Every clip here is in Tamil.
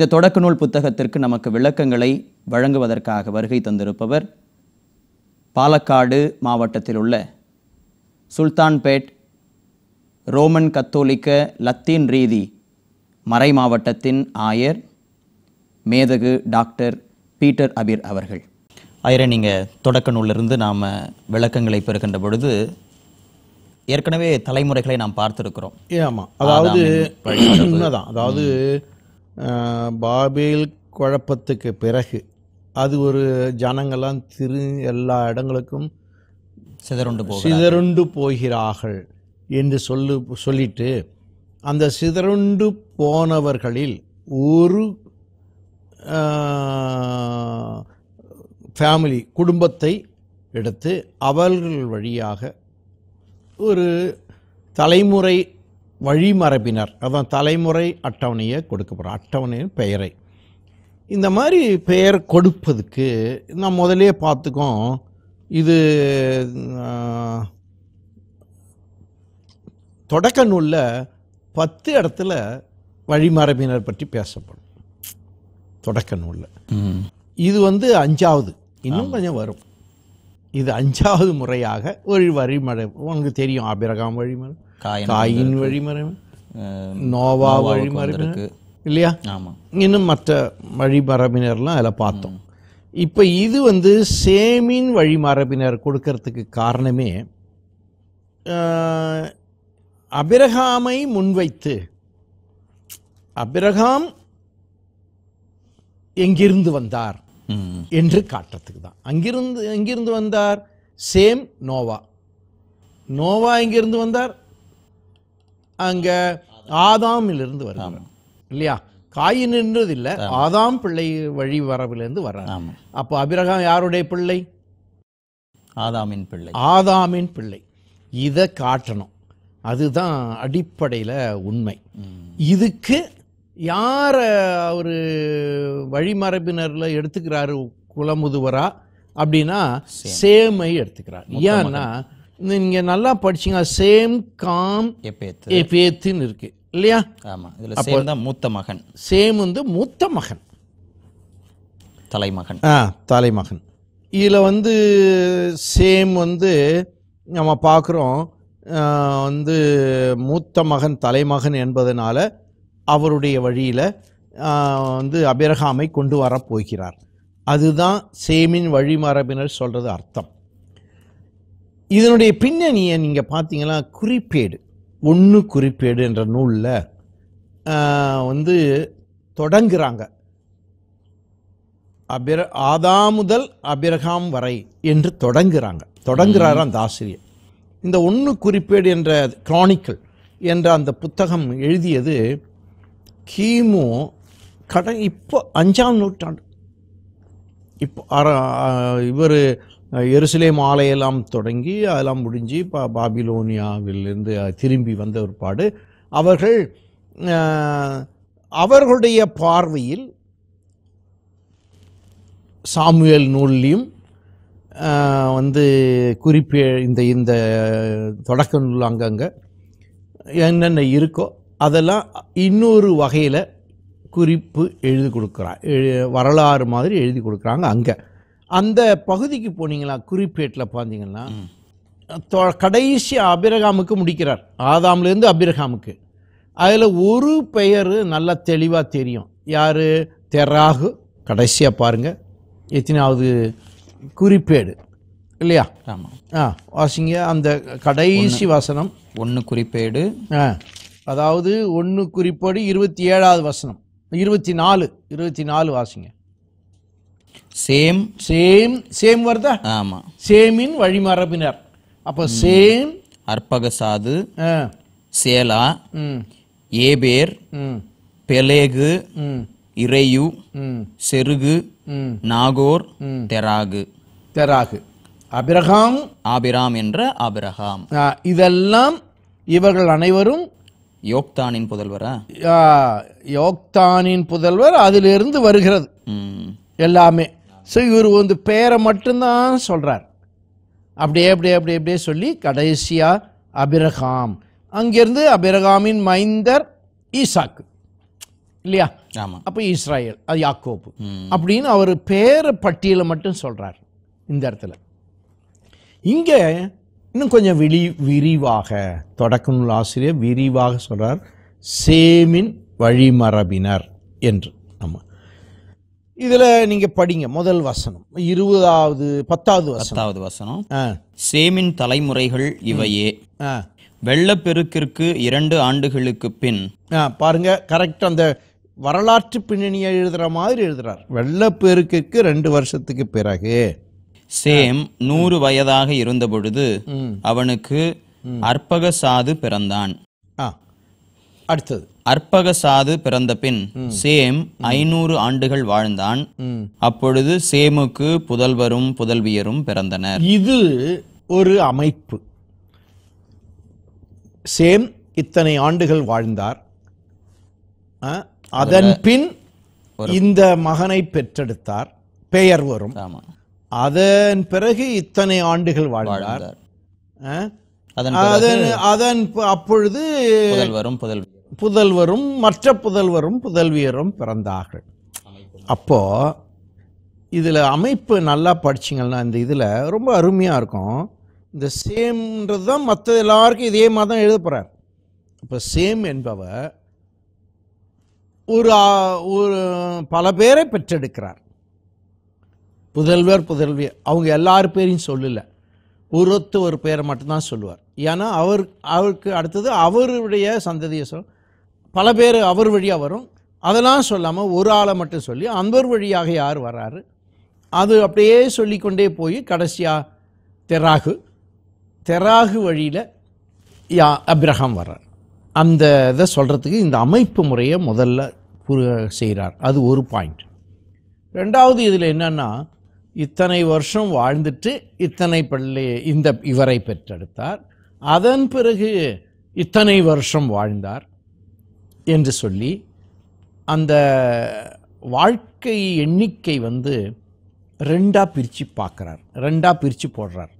இந்த தொடக்க நூல் புத்தகத்திற்கு நமக்கு விளக்கங்களை வழங்குவதற்காக வருகை தந்திருப்பவர் பாலக்காடு மாவட்டத்தில் உள்ள சுல்தான்பேட் ரோமன் கத்தோலிக்க லத்தீன் ரீதி மறை மாவட்டத்தின் ஆயர் மேதகு டாக்டர் பீட்டர் அபீர் அவர்கள் ஆயிர நீங்கள் தொடக்க நூலிருந்து நாம் விளக்கங்களை பெறுகின்ற பொழுது ஏற்கனவே தலைமுறைகளை நாம் பார்த்துருக்குறோம் ஆமாம் அதாவது அதாவது பாபேல் குழப்பத்துக்கு பிறகு அது ஒரு ஜனங்கள்லாம் திரு எல்லா இடங்களுக்கும் சிதறுண்டு சிதறுண்டு போகிறார்கள் என்று சொல்லு சொல்லிட்டு அந்த சிதறுண்டு போனவர்களில் ஒரு ஃபேமிலி குடும்பத்தை எடுத்து அவர்கள் வழியாக ஒரு தலைமுறை வழிமரபினர் அதான் தலைமுறை அட்டவணையை கொடுக்க போகிறோம் அட்டவணையின் பெயரை இந்த மாதிரி பெயர் கொடுப்பதுக்கு நான் முதலே பார்த்துக்கோம் இது தொடக்க நூலில் பத்து இடத்துல வழிமரபினர் பற்றி பேசப்படும் தொடக்க நூலில் இது வந்து அஞ்சாவது இன்னும் கொஞ்சம் வரும் இது அஞ்சாவது முறையாக ஒரு வழிமரபு உனக்கு தெரியும் அபிரகாம் வழிமரபு காயின் வழிமறைவு நோவா வழிமறைவு இல்லையா ஆமாம் இன்னும் மற்ற வழிமரபினர்லாம் அதில் பார்த்தோம் இப்போ இது வந்து சேமின் வழிமரபினர் கொடுக்கறதுக்கு காரணமே அபிரகாமை முன்வைத்து அபிரகாம் எங்கிருந்து வந்தார் என்று காட்டுறதுக்கு தான் அங்கிருந்து எங்கிருந்து வந்தார் சேம் நோவா நோவா எங்கிருந்து வந்தார் அங்க அங்கே இருந்து வருகிறார் இல்லையா காயின்ன்றது இல்ல ஆதாம் பிள்ளை வழி வரவிலிருந்து வர்றாங்க அப்போ அபிரகாம் யாருடைய பிள்ளை ஆதாமின் பிள்ளை ஆதாமின் பிள்ளை இதை காட்டணும் அதுதான் அடிப்படையில் உண்மை இதுக்கு யாரை அவர் வழிமரபினரில் எடுத்துக்கிறாரு குலமுதுவரா அப்படின்னா சேமை எடுத்துக்கிறார் ஏன்னா நீங்கள் நல்லா படிச்சிங்க சேம் காம் எப்பேத்துன்னு இருக்கு இல்லையா ஆமாம் இதில் சேம் தான் மூத்த மகன் சேம் வந்து மூத்த மகன் தலைமகன் ஆ தலைமகன் இதில் வந்து சேம் வந்து நம்ம பார்க்குறோம் வந்து மூத்த மகன் தலைமகன் என்பதனால் அவருடைய வழியில் வந்து அபிரகாமை கொண்டு வரப்போகிறார் அதுதான் சேமின் வழிமரபினர் சொல்கிறது அர்த்தம் இதனுடைய பின்னணியை நீங்கள் பார்த்தீங்கன்னா குறிப்பேடு ஒன்று குறிப்பேடு என்ற நூலில் வந்து தொடங்குகிறாங்க அபிர ஆதா முதல் அபிரகாம் வரை என்று தொடங்குகிறாங்க தொடங்குகிறாரா அந்த ஆசிரியர் இந்த ஒன்று குறிப்பேடு என்ற கிரானிக்கல் என்ற அந்த புத்தகம் எழுதியது கிமு கட இப்போ அஞ்சாம் நூற்றாண்டு இப்போ இவர் எருசலேம் ஆலையெல்லாம் தொடங்கி அதெல்லாம் முடிஞ்சு பா பாபிலோனியாவிலிருந்து திரும்பி வந்த ஒரு பாடு அவர்கள் அவர்களுடைய பார்வையில் சாமுவேல் நூல்லையும் வந்து குறிப்பே இந்த இந்த தொடக்க நூல் அங்கங்கே என்னென்ன இருக்கோ அதெல்லாம் இன்னொரு வகையில் குறிப்பு எழுதி கொடுக்குறான் வரலாறு மாதிரி எழுதி கொடுக்குறாங்க அங்கே அந்த பகுதிக்கு போனீங்களா குறிப்பேட்டில் பார்த்தீங்கன்னா கடைசி அபிரகாமுக்கு முடிக்கிறார் ஆதாம்லேருந்து அபிரகாமுக்கு அதில் ஒரு பெயர் நல்லா தெளிவாக தெரியும் யார் தெராகு கடைசியாக பாருங்கள் எத்தனாவது குறிப்பேடு இல்லையா ஆமாம் ஆ வாசிங்க அந்த கடைசி வசனம் ஒன்று குறிப்பேடு ஆ அதாவது ஒன்று குறிப்பேடு இருபத்தி ஏழாவது வசனம் இருபத்தி நாலு இருபத்தி நாலு வாசிங்க சேம் சேம் சேம் வருதா ஆமாம் சேமின் வழிமரபினர் அப்போ Shem Arphaxad Shelah Eber Peleg Reu Serug Nahor Terah Terah Abraham Abram என்ற ஆபிரகாம் இதெல்லாம் இவர்கள் அனைவரும் யோக்தானின் புதல்வரா யோக்தானின் புதல்வர் அதிலிருந்து வருகிறது எல்லாமே ஸோ இவர் வந்து பேரை மட்டும்தான் சொல்கிறார் அப்படியே அப்படியே அப்படியே அப்படியே சொல்லி கடைசியாக அபிரகாம் அங்கேருந்து அபிரகாமின் மைந்தர் ஈசாக்கு இல்லையா ஆமாம் அப்போ இஸ்ராயல் அது யாக்கோப்பு அப்படின்னு அவர் பேர பட்டியலை மட்டும் சொல்கிறார் இந்த இடத்துல இங்கே இன்னும் கொஞ்சம் விழி விரிவாக தொடக்க நூல் ஆசிரியர் விரிவாக சொல்கிறார் சேமின் வழிமரபினர் என்று இதுல நீங்க படிங்க முதல் வசனம் இருபதாவது பத்தாவது பத்தாவது வசனம் சேமின் தலைமுறைகள் இவையே வெள்ளப்பெருக்கிற்கு இரண்டு ஆண்டுகளுக்கு பின் பாருங்க கரெக்ட் அந்த வரலாற்று பின்னணியை எழுதுற மாதிரி எழுதுறார் வெள்ளப்பெருக்கிற்கு ரெண்டு வருஷத்துக்கு பிறகு சேம் நூறு வயதாக இருந்தபொழுது அவனுக்கு அற்பக சாது பிறந்தான் அடுத்தது அற்பக சாது பிறந்த பின் சேம் ஐநூறு ஆண்டுகள் வாழ்ந்தான் அப்பொழுது சேமுக்கு புதல்வரும் புதல்வியரும் பிறந்தனர் இது ஒரு அமைப்பு சேம் இத்தனை ஆண்டுகள் வாழ்ந்தார் அதன் பின் இந்த மகனை பெற்றெடுத்தார் பெயர் வரும் அதன் பிறகு இத்தனை ஆண்டுகள் வாழ்ந்தார் அதன் அப்பொழுது புதல்வரும் புதல்வி புதல்வரும் மற்ற புதல்வரும் புதல்வியரும் பிறந்தார்கள் அப்போது இதில் அமைப்பு நல்லா படிச்சிங்கன்னா இந்த இதில் ரொம்ப அருமையாக இருக்கும் இந்த சேம்ன்றது தான் மற்ற எல்லாருக்கும் இதே மாதிரி தான் எழுத போகிறார் இப்போ சேம் என்பவர் ஒரு ஒரு பல பேரை பெற்றெடுக்கிறார் புதல்வர் புதல்வி அவங்க எல்லார் பேரையும் சொல்லலை ஒருத்தர் ஒரு பேரை மட்டும்தான் சொல்லுவார் ஏன்னா அவர் அவருக்கு அடுத்தது அவருடைய சந்ததியை சொல் பல பேர் அவர் வழியாக வரும் அதெல்லாம் சொல்லாமல் ஒரு ஆளை மட்டும் சொல்லி அந்த வழியாக யார் வராரு அது அப்படியே சொல்லிக்கொண்டே போய் கடைசியாக தெராகு தெராகு வழியில் யா அப்ரஹாம் வர்றார் அந்த இதை சொல்கிறதுக்கு இந்த அமைப்பு முறையை முதல்ல செய்கிறார் அது ஒரு பாயிண்ட் ரெண்டாவது இதில் என்னென்னா இத்தனை வருஷம் வாழ்ந்துட்டு இத்தனை பள்ளி இந்த இவரை பெற்றெடுத்தார் அதன் பிறகு இத்தனை வருஷம் வாழ்ந்தார் என்று சொல்லி அந்த வாழ்க்கை எண்ணிக்கை வந்து ரெண்டாக பிரித்து பார்க்குறார் ரெண்டாக பிரித்து போடுறார்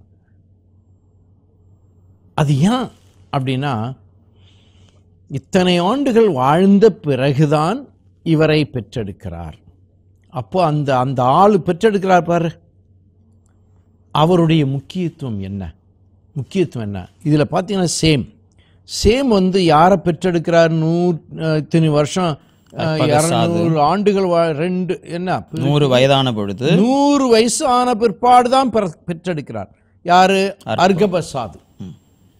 அது ஏன் அப்படின்னா இத்தனை ஆண்டுகள் வாழ்ந்த பிறகுதான் இவரை பெற்றெடுக்கிறார் அப்போ அந்த அந்த ஆள் பெற்றெடுக்கிறார் பாரு அவருடைய முக்கியத்துவம் என்ன முக்கியத்துவம் என்ன இதில் பார்த்தீங்கன்னா சேம் சேம் வந்து யாரை பெற்றெடுக்கிறார் நூறு இத்தனை வருஷம் இரநூறு ஆண்டுகள் ரெண்டு என்ன நூறு வயதான பொழுது நூறு வயசு ஆன பிற்பாடு தான் பெற்றெடுக்கிறார் யாரு அர்கப சாது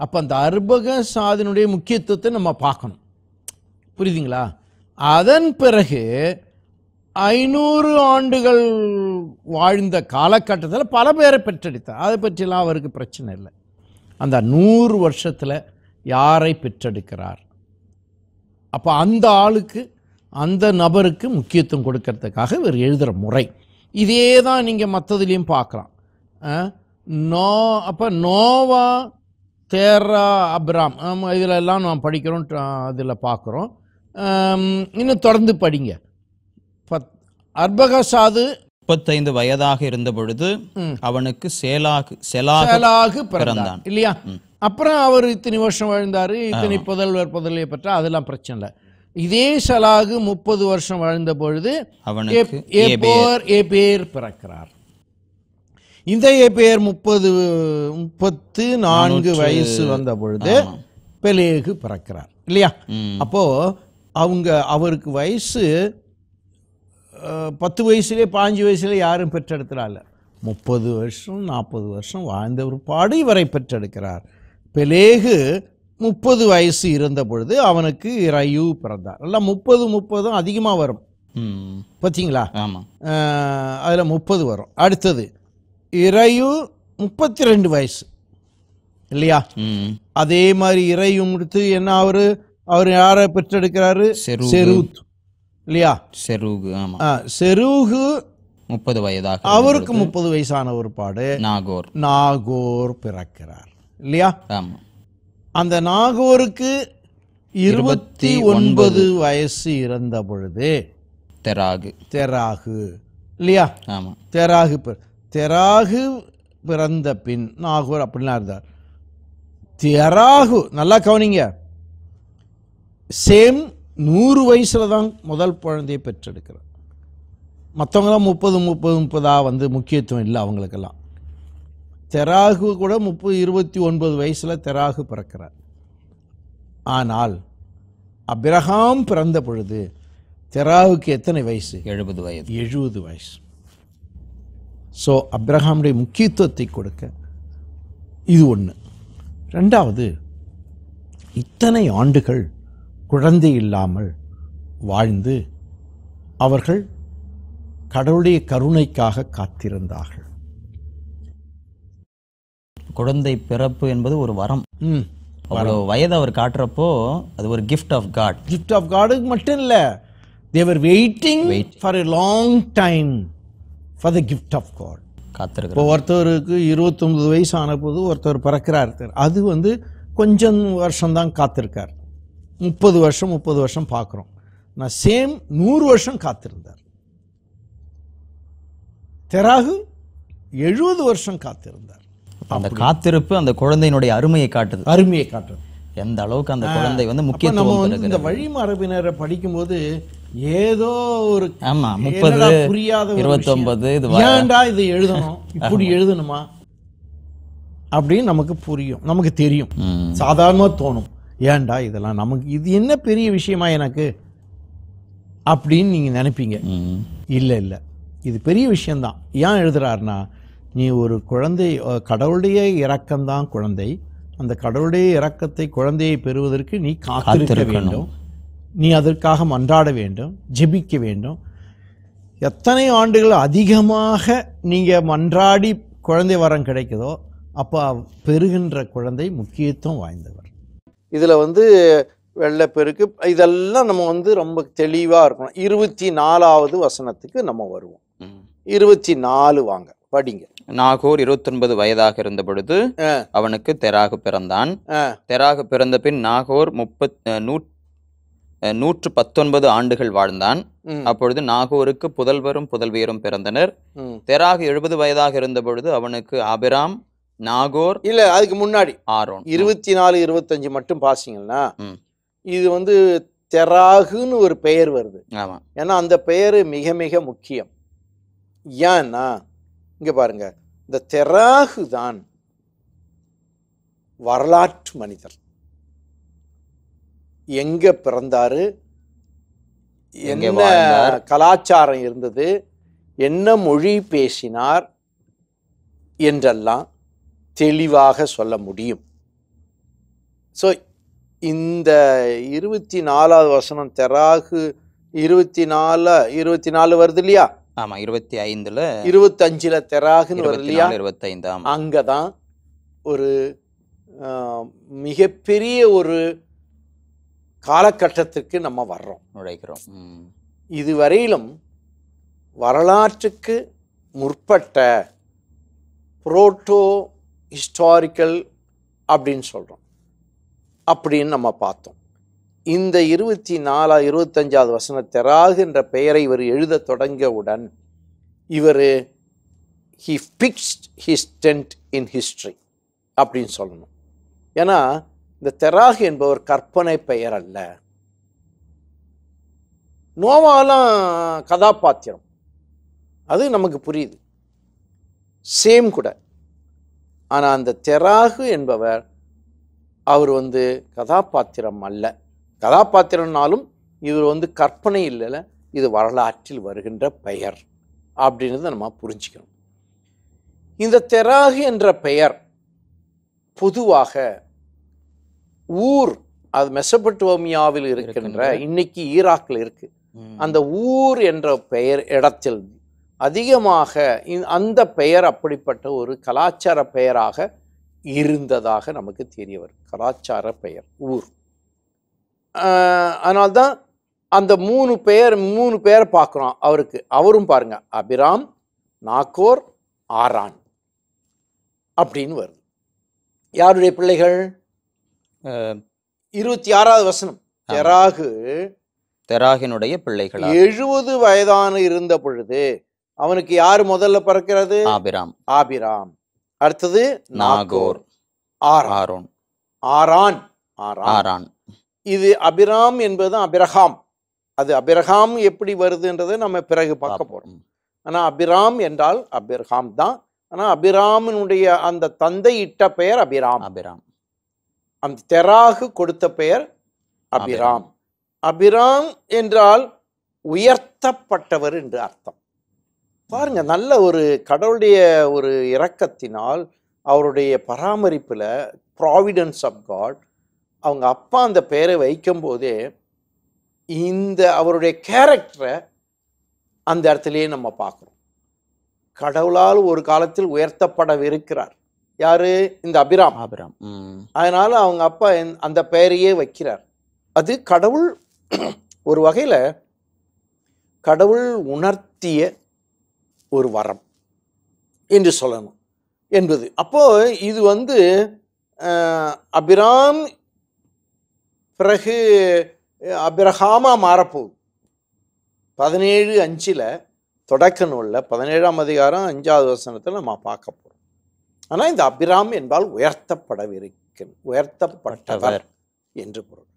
அப்போ அந்த அர்பக சாதினுடைய முக்கியத்துவத்தை நம்ம பார்க்கணும் புரியுதுங்களா அதன் பிறகு ஐநூறு ஆண்டுகள் வாழ்ந்த காலகட்டத்தில் பல பேரை பெற்றெடுத்தார் அதை பற்றிலாம் அவருக்கு பிரச்சனை இல்லை அந்த நூறு வருஷத்தில் யாரை பெற்றெடுக்கிறார் அப்போ அந்த ஆளுக்கு அந்த நபருக்கு முக்கியத்துவம் கொடுக்கறதுக்காக இவர் எழுதுகிற முறை இதே தான் நீங்கள் மற்றதுலேயும் பார்க்கலாம் நோ அப்போ நோவா தேரா அப்ராம் இதில் எல்லாம் நான் படிக்கிறோம் இதில் பார்க்குறோம் இன்னும் தொடர்ந்து படிங்க பத் அர்பகசாது முப்பத்தைந்து வயதாக இருந்த பொழுது அவனுக்கு சேலாகு சேலாகு பிறந்தான் இல்லையா அப்புறம் அவர் இத்தனை வருஷம் வாழ்ந்தார் இத்தனை புதல்வர் புதல்வியை பெற்றார் அதெல்லாம் பிரச்சனை இல்லை இதே சலாகு முப்பது வருஷம் வாழ்ந்த பொழுது ஏ ஏபேர் பிறக்கிறார் இந்த பேர் முப்பது முப்பத்து நான்கு வயசு வந்த பொழுது பெலேகு பிறக்கிறார் இல்லையா அப்போ அவங்க அவருக்கு வயசு பத்து வயசுலே பாஞ்சு வயசுல யாரும் இல்லை முப்பது வருஷம் நாற்பது வருஷம் வாழ்ந்த ஒரு பாடு இவரை பெற்றெடுக்கிறார் பெலேகு முப்பது வயசு இருந்த பொழுது அவனுக்கு ரயு பிறந்தார் எல்லாம் முப்பது முப்பதும் அதிகமாக வரும் பார்த்தீங்களா ஆமாம் அதில் முப்பது வரும் அடுத்தது இறையு முப்பத்தி ரெண்டு வயசு இல்லையா அதே மாதிரி இறையும் முடித்து என்ன அவர் அவர் யாரை பெற்றெடுக்கிறாரு செருத் இல்லையா செருகு செருகு முப்பது வயதாக அவருக்கு முப்பது வயசான ஒரு பாடு நாகோர் நாகோர் பிறக்கிறார் இல்லையா அந்த நாகூருக்கு இருபத்தி ஒன்பது வயசு இறந்த பொழுது தெராகு தெராகு இல்லையா ஆமாம் தெராகு தெராகு பிறந்த பின் நாகூர் அப்படிலாம் இருந்தார் தெராகு நல்லா கவனிங்க சேம் நூறு வயசில் தான் முதல் குழந்தையை பெற்றெடுக்கிறார் மற்றவங்களாம் முப்பது முப்பது முப்பதாக வந்து முக்கியத்துவம் இல்லை அவங்களுக்கெல்லாம் தெராகு கூட முப்பது இருபத்தி ஒன்பது வயசில் தெராகு பிறக்கிறார் ஆனால் அப்ரஹாம் பிறந்த பொழுது தெராகுக்கு எத்தனை வயசு எழுபது வயது எழுபது வயசு ஸோ அப்ரஹாமுடைய முக்கியத்துவத்தை கொடுக்க இது ஒன்று ரெண்டாவது இத்தனை ஆண்டுகள் குழந்தை இல்லாமல் வாழ்ந்து அவர்கள் கடவுளுடைய கருணைக்காக காத்திருந்தார்கள் குழந்தை பிறப்பு என்பது ஒரு வரம் அவ்வளோ வயது அவர் காட்டுறப்போ அது ஒரு gift of God gift of காடுக்கு மட்டும் இல்லை they were waiting for a long time for the gift of God காத்திருக்கு இப்போ ஒருத்தருக்கு இருபத்தொம்பது வயசு ஆன போது ஒருத்தர் பிறக்கிறார் அது வந்து கொஞ்சம் வருஷம்தான் காத்திருக்கார் முப்பது வருஷம் முப்பது வருஷம் பார்க்குறோம் நான் சேம் நூறு வருஷம் காத்திருந்தார் தெராகு எழுபது வருஷம் காத்திருந்தார் அந்த காத்திருப்பு அந்த குழந்தையினுடைய அருமையை காட்டுது அருமையை காட்டுது எந்த அளவுக்கு அந்த குழந்தை வந்து முக்கியத்துவம் நம்ம இந்த வழிமரபினரை படிக்கும்போது ஏதோ ஒரு ஆமா முப்பது புரியாத இருபத்தொன்பது இது ஏன்டா இது எழுதணும் இப்படி எழுதணுமா அப்படின்னு நமக்கு புரியும் நமக்கு தெரியும் சாதாரணமாக தோணும் ஏன்டா இதெல்லாம் நமக்கு இது என்ன பெரிய விஷயமா எனக்கு அப்படின்னு நீங்கள் நினைப்பீங்க இல்லை இல்லை இது பெரிய விஷயம்தான் ஏன் எழுதுறாருன்னா நீ ஒரு குழந்தை கடவுளுடைய இறக்கம்தான் குழந்தை அந்த கடவுளுடைய இறக்கத்தை குழந்தையை பெறுவதற்கு நீ காத்திருக்க வேண்டும் நீ அதற்காக மன்றாட வேண்டும் ஜெபிக்க வேண்டும் எத்தனை ஆண்டுகள் அதிகமாக நீங்கள் மன்றாடி குழந்தை வரம் கிடைக்குதோ அப்போ பெறுகின்ற குழந்தை முக்கியத்துவம் வாய்ந்தவர் இதில் வந்து வெள்ளப்பெருக்கு இதெல்லாம் நம்ம வந்து ரொம்ப தெளிவாக இருக்கணும் இருபத்தி நாலாவது வசனத்துக்கு நம்ம வருவோம் இருபத்தி நாலு வாங்க படிங்க நாகூர் இருபத்தொன்பது வயதாக இருந்த பொழுது அவனுக்கு தெராகு பிறந்தான் தெராகு பிறந்த பின் நாகூர் முப்பத் நூற்று பத்தொன்பது ஆண்டுகள் வாழ்ந்தான் அப்பொழுது நாகூருக்கு புதல்வரும் புதல்வியரும் பிறந்தனர் தெராகு எழுபது வயதாக இருந்த பொழுது அவனுக்கு அபிராம் நாகூர் இல்ல அதுக்கு முன்னாடி ஆரோன் இருபத்தி நாலு இருபத்தஞ்சு மட்டும் பாசிங்கன்னா இது வந்து தெராகுன்னு ஒரு பெயர் வருது ஆமாம் ஏன்னா அந்த பெயர் மிக மிக முக்கியம் ஏன்னா இங்கே பாருங்க இந்த தெராகு தான் வரலாற்று மனிதர் எங்கே பிறந்தார் என்ன கலாச்சாரம் இருந்தது என்ன மொழி பேசினார் என்றெல்லாம் தெளிவாக சொல்ல முடியும் ஸோ இந்த இருபத்தி நாலாவது வசனம் தெராகு இருபத்தி நாலு இருபத்தி நாலு வருது இல்லையா ஆமா இருபத்தி ஐந்துல இருபத்தஞ்சுல தெராகுன்னு வரும் இல்லையா இருபத்தைந்தாம் அங்கதான் ஒரு மிகப்பெரிய ஒரு காலகட்டத்திற்கு நம்ம வர்றோம் நுழைக்கிறோம் இதுவரையிலும் வரலாற்றுக்கு முற்பட்ட புரோட்டோ ஹிஸ்டாரிக்கல் அப்படின்னு சொல்கிறோம் அப்படின்னு நம்ம பார்த்தோம் இந்த இருபத்தி நாலா இருபத்தஞ்சாவது வசன தெராகு என்ற பெயரை இவர் எழுத தொடங்கியவுடன் இவர் he fixed his tent in history அப்படின்னு சொல்லணும் ஏன்னா இந்த தெராகு என்பவர் கற்பனை பெயர் அல்ல நோவாலாம் கதாபாத்திரம் அது நமக்கு புரியுது சேம் கூட ஆனால் அந்த தெராகு என்பவர் அவர் வந்து கதாபாத்திரம் அல்ல கதாபாத்திரம்னாலும் இவர் வந்து கற்பனை இல்லைல்ல இது வரலாற்றில் வருகின்ற பெயர் அப்படின்றத நம்ம புரிஞ்சுக்கணும் இந்த தெராகு என்ற பெயர் பொதுவாக ஊர் அது மெசபட்டோமியாவில் இருக்கின்ற இன்னைக்கு ஈராக்கில் இருக்கு அந்த ஊர் என்ற பெயர் இடத்தில் அதிகமாக அந்த பெயர் அப்படிப்பட்ட ஒரு கலாச்சார பெயராக இருந்ததாக நமக்கு தெரிய வரும் கலாச்சார பெயர் ஊர் அதனால்தான் அந்த மூணு பெயர் மூணு பேரை பார்க்குறோம் அவருக்கு அவரும் பாருங்க அபிராம் நாக்கோர் ஆரான் அப்படின்னு வருது யாருடைய பிள்ளைகள் இருபத்தி ஆறாவது வசனம் தெராகு தெராகினுடைய பிள்ளைகள் எழுபது வயதான இருந்த பொழுது அவனுக்கு யார் முதல்ல பிறக்கிறது ஆபிராம் ஆபிராம் அடுத்தது நாகோர் ஆர் ஆரான் ஆரான் ஆரான் இது அபிராம் என்பது அபிரஹாம் அது அபிரஹாம் எப்படி வருதுன்றதை நம்ம பிறகு பார்க்க போகிறோம் ஆனால் அபிராம் என்றால் அபிரஹாம் தான் ஆனால் அபிராமினுடைய அந்த தந்தை இட்ட பெயர் அபிராம் அபிராம் அந்த தெராகு கொடுத்த பெயர் அபிராம் அபிராம் என்றால் உயர்த்தப்பட்டவர் என்று அர்த்தம் பாருங்க நல்ல ஒரு கடவுளுடைய ஒரு இரக்கத்தினால் அவருடைய பராமரிப்பில் ப்ராவிடன்ஸ் ஆஃப் காட் அவங்க அப்பா அந்த பெயரை வைக்கும்போதே இந்த அவருடைய கேரக்டரை அந்த இடத்துலயே நம்ம பார்க்குறோம் கடவுளால் ஒரு காலத்தில் உயர்த்தப்படவிருக்கிறார் யாரு இந்த அபிராம் அபிராம் அதனால அவங்க அப்பா அந்த பெயரையே வைக்கிறார் அது கடவுள் ஒரு வகையில் கடவுள் உணர்த்திய ஒரு வரம் என்று சொல்லணும் என்பது அப்போ இது வந்து அபிராம் பிறகு அபிரஹாமா மாறப்போகுது பதினேழு அஞ்சில் தொடக்க நூலில் பதினேழாம் அதிகாரம் அஞ்சாவது வசனத்தில் நம்ம பார்க்க போகிறோம் ஆனால் இந்த அபிராம் என்பால் உயர்த்தப்படவிருக்க உயர்த்தப்பட்டவர் என்று பொருள்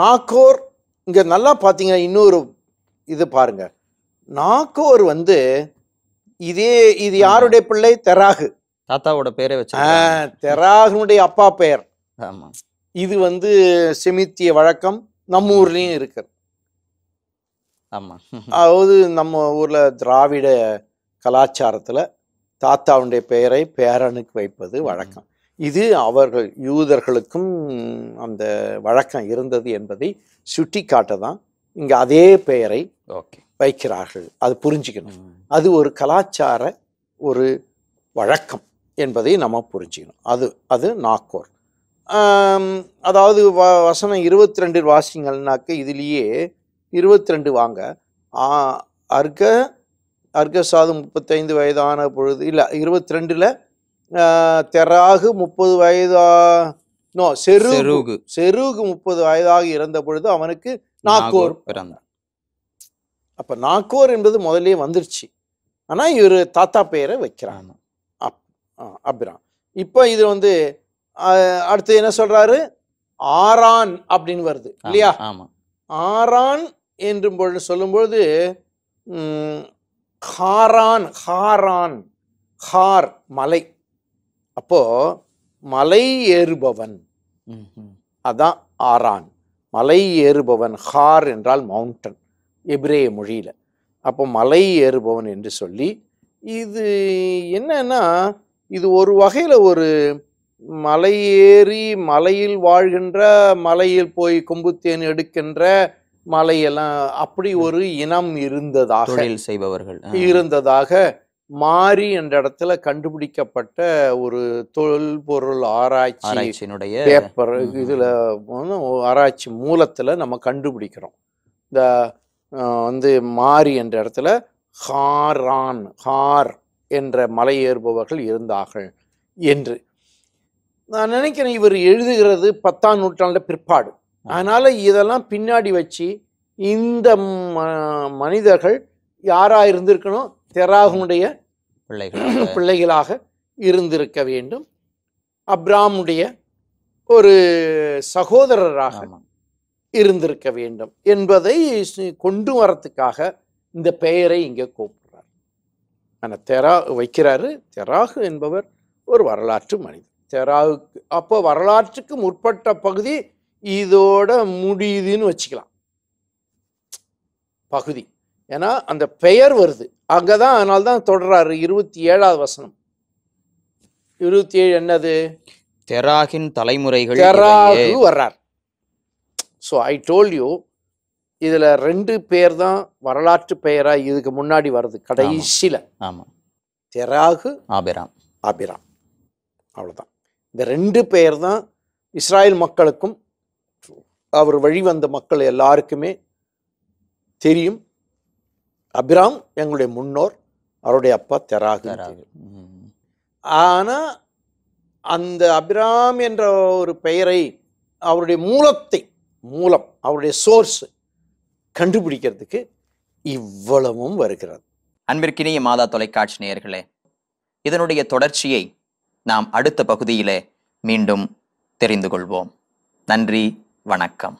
நாக்கோர் இங்கே நல்லா பார்த்தீங்க இன்னொரு இது பாருங்க நாக்கோர் வந்து இதே இது யாருடைய பிள்ளை தெராகு தாத்தாவோட பேரை வச்சு தெராகுனுடைய அப்பா பெயர் ஆமாம் இது வந்து செமித்திய வழக்கம் நம்ம ஊர்லேயும் இருக்கு ஆமாம் அதாவது நம்ம ஊரில் திராவிட கலாச்சாரத்தில் தாத்தாவுடைய பெயரை பேரனுக்கு வைப்பது வழக்கம் இது அவர்கள் யூதர்களுக்கும் அந்த வழக்கம் இருந்தது என்பதை சுட்டி காட்ட தான் இங்கே அதே பெயரை ஓகே வைக்கிறார்கள் அது புரிஞ்சுக்கணும் அது ஒரு கலாச்சார ஒரு வழக்கம் என்பதை நம்ம புரிஞ்சுக்கணும் அது அது நாக்கோர் அதாவது வ வசனம் இருபத்தி ரெண்டு வாசிங்கள்னாக்க இதுலேயே இருபத்தி ரெண்டு வாங்க அர்க்க அர்க்க சாது முப்பத்தைந்து வயதான பொழுது இல்லை இருபத்தி ரெண்டில் தெராகு முப்பது வயதா நோ செருகு செருகு முப்பது வயதாக இறந்த பொழுது அவனுக்கு நாக்கோர் பிறந்தான் அப்போ நாக்கோர் என்பது முதலே வந்துருச்சு ஆனால் இவர் தாத்தா பெயரை வைக்கிறான் அப் அப்ராம் இப்போ இது வந்து அடுத்து என்ன சொல்றாரு ஆரான் அப்படின்னு வருது இல்லையா ஆரான் என்று பொழுது சொல்லும்பொழுது ஹாரான் ஹாரான் ஹார் மலை அப்போ மலை ஏறுபவன் அதான் ஆரான் மலை ஏறுபவன் ஹார் என்றால் மவுண்டன் எபிரேய மொழியில் அப்போ மலை ஏறுபவன் என்று சொல்லி இது என்னன்னா இது ஒரு வகையில் ஒரு மலை ஏறி மலையில் வாழ்கின்ற மலையில் போய் கொம்புத்தேன் எடுக்கின்ற மலையெல்லாம் அப்படி ஒரு இனம் இருந்ததாக செய்பவர்கள் இருந்ததாக மாறி என்ற இடத்துல கண்டுபிடிக்கப்பட்ட ஒரு தொல்பொருள் ஆராய்ச்சியினுடைய பேப்பர் இதில் ஆராய்ச்சி மூலத்தில் நம்ம கண்டுபிடிக்கிறோம் இந்த வந்து மாறி என்ற இடத்துல ஹாரான் ஹார் என்ற மலை ஏறுபவர்கள் இருந்தார்கள் என்று நான் நினைக்கிறேன் இவர் எழுதுகிறது பத்தாம் நூற்றாண்டு பிற்பாடு அதனால் இதெல்லாம் பின்னாடி வச்சு இந்த மனிதர்கள் யாராக இருந்திருக்கணும் தெராகுனுடைய பிள்ளைகள் பிள்ளைகளாக இருந்திருக்க வேண்டும் அப்ராமுடைய ஒரு சகோதரராக இருந்திருக்க வேண்டும் என்பதை கொண்டு வரத்துக்காக இந்த பெயரை இங்கே கூப்பிடுறார் ஆனால் தெரா வைக்கிறாரு தெராகு என்பவர் ஒரு வரலாற்று மனிதர் தெராவுக்கு அப்போ வரலாற்றுக்கு முற்பட்ட பகுதி இதோட முடியுதுன்னு வச்சுக்கலாம் பகுதி ஏன்னா அந்த பெயர் வருது அங்கே தான் அதனால தான் தொடர்றாரு இருபத்தி ஏழாவது வசனம் இருபத்தி ஏழு என்னது தெராகின் தலைமுறைகள் தெராகு வர்றார் ஸோ ஐ டோல் யூ இதில் ரெண்டு பேர் தான் வரலாற்று பெயராக இதுக்கு முன்னாடி வருது கடைசியில் ஆமாம் தெராகு ஆபிராம் ஆபிராம் அவ்வளோதான் இந்த ரெண்டு பேர் தான் இஸ்ராயல் மக்களுக்கும் அவர் வழிவந்த மக்கள் எல்லாருக்குமே தெரியும் அபிராம் எங்களுடைய முன்னோர் அவருடைய அப்பா தெராக ஆனால் அந்த அபிராம் என்ற ஒரு பெயரை அவருடைய மூலத்தை மூலம் அவருடைய சோர்ஸ் கண்டுபிடிக்கிறதுக்கு இவ்வளவும் வருகிறது அன்பிற்கினிய மாதா தொலைக்காட்சி நேயர்களே இதனுடைய தொடர்ச்சியை நாம் அடுத்த பகுதியிலே மீண்டும் தெரிந்து கொள்வோம் நன்றி வணக்கம்